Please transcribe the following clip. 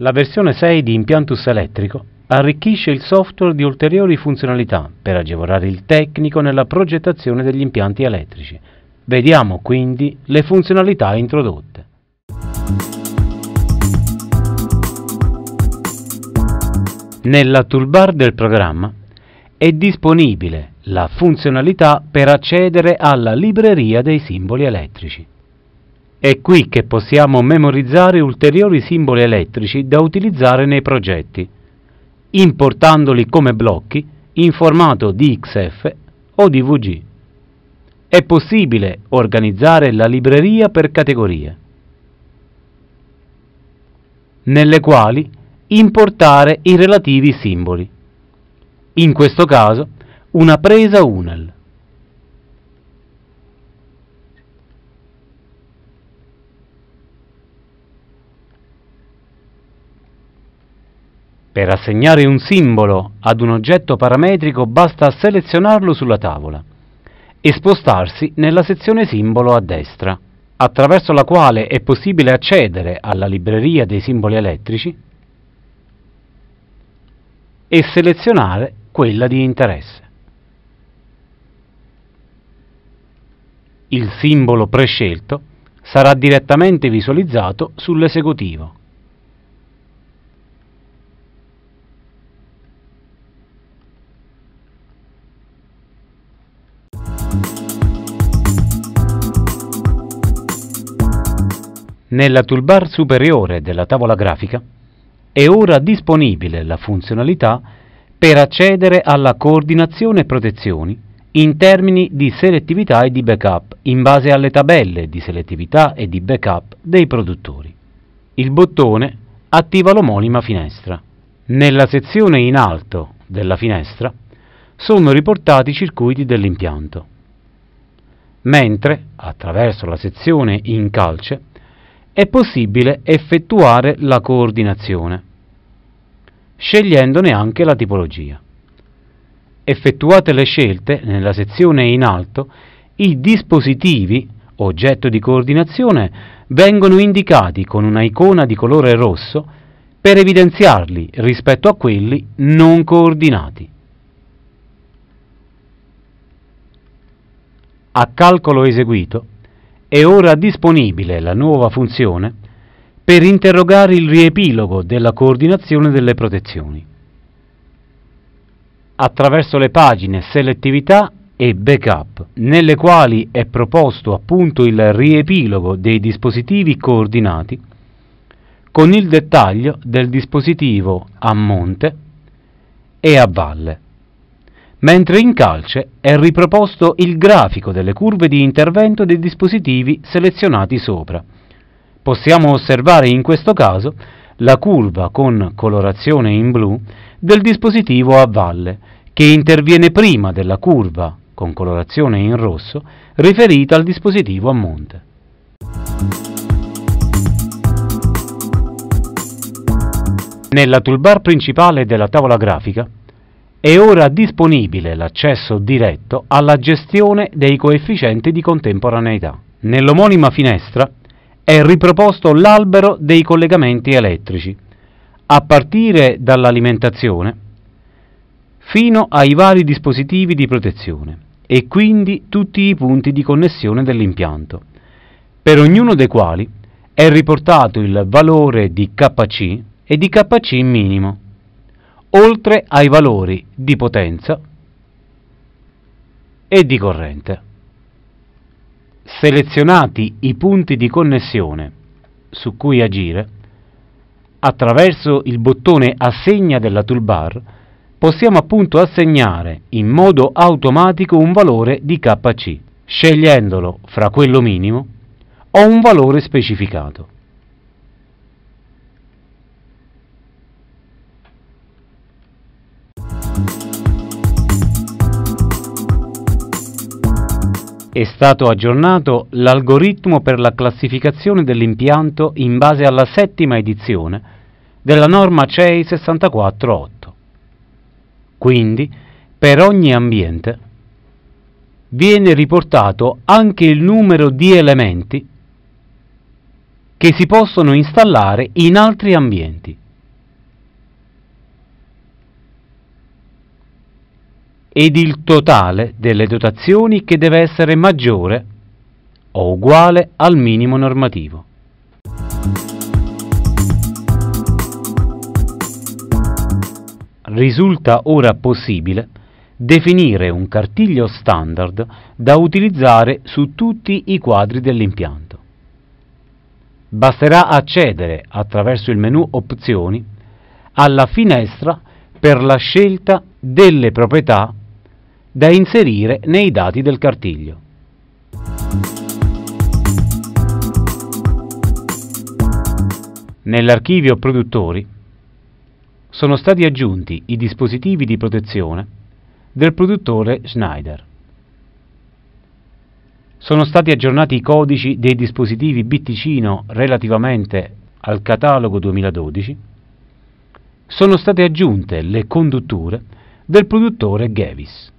La versione 6 di Impiantus Elettrico arricchisce il software di ulteriori funzionalità per agevolare il tecnico nella progettazione degli impianti elettrici. Vediamo quindi le funzionalità introdotte. Nella toolbar del programma è disponibile la funzionalità per accedere alla libreria dei simboli elettrici. È qui che possiamo memorizzare ulteriori simboli elettrici da utilizzare nei progetti, importandoli come blocchi in formato di XF o di VG. È possibile organizzare la libreria per categorie, nelle quali importare i relativi simboli. In questo caso, una presa UNEL. Per assegnare un simbolo ad un oggetto parametrico basta selezionarlo sulla tavola e spostarsi nella sezione simbolo a destra, attraverso la quale è possibile accedere alla libreria dei simboli elettrici e selezionare quella di interesse. Il simbolo prescelto sarà direttamente visualizzato sull'esecutivo. Nella toolbar superiore della tavola grafica è ora disponibile la funzionalità per accedere alla coordinazione e protezioni in termini di selettività e di backup in base alle tabelle di selettività e di backup dei produttori. Il bottone attiva l'omonima finestra. Nella sezione in alto della finestra sono riportati i circuiti dell'impianto, mentre attraverso la sezione in calce è possibile effettuare la coordinazione, scegliendone anche la tipologia. Effettuate le scelte, nella sezione in alto, i dispositivi oggetto di coordinazione vengono indicati con una icona di colore rosso per evidenziarli rispetto a quelli non coordinati. A calcolo eseguito è ora disponibile la nuova funzione per interrogare il riepilogo della coordinazione delle protezioni. Attraverso le pagine Selettività e Backup, nelle quali è proposto appunto il riepilogo dei dispositivi coordinati, con il dettaglio del dispositivo a monte e a valle mentre in calce è riproposto il grafico delle curve di intervento dei dispositivi selezionati sopra. Possiamo osservare in questo caso la curva con colorazione in blu del dispositivo a valle, che interviene prima della curva con colorazione in rosso riferita al dispositivo a monte. Nella toolbar principale della tavola grafica è ora disponibile l'accesso diretto alla gestione dei coefficienti di contemporaneità. Nell'omonima finestra è riproposto l'albero dei collegamenti elettrici, a partire dall'alimentazione fino ai vari dispositivi di protezione e quindi tutti i punti di connessione dell'impianto, per ognuno dei quali è riportato il valore di KC e di KC minimo oltre ai valori di potenza e di corrente. Selezionati i punti di connessione su cui agire, attraverso il bottone Assegna della toolbar possiamo appunto assegnare in modo automatico un valore di KC, scegliendolo fra quello minimo o un valore specificato. è stato aggiornato l'algoritmo per la classificazione dell'impianto in base alla settima edizione della norma CEI 648. Quindi, per ogni ambiente viene riportato anche il numero di elementi che si possono installare in altri ambienti. ed il totale delle dotazioni che deve essere maggiore o uguale al minimo normativo. Risulta ora possibile definire un cartiglio standard da utilizzare su tutti i quadri dell'impianto. Basterà accedere attraverso il menu Opzioni alla finestra per la scelta delle proprietà da inserire nei dati del cartiglio. Nell'archivio produttori sono stati aggiunti i dispositivi di protezione del produttore Schneider. Sono stati aggiornati i codici dei dispositivi Bitticino relativamente al catalogo 2012. Sono state aggiunte le condutture del produttore Gavis.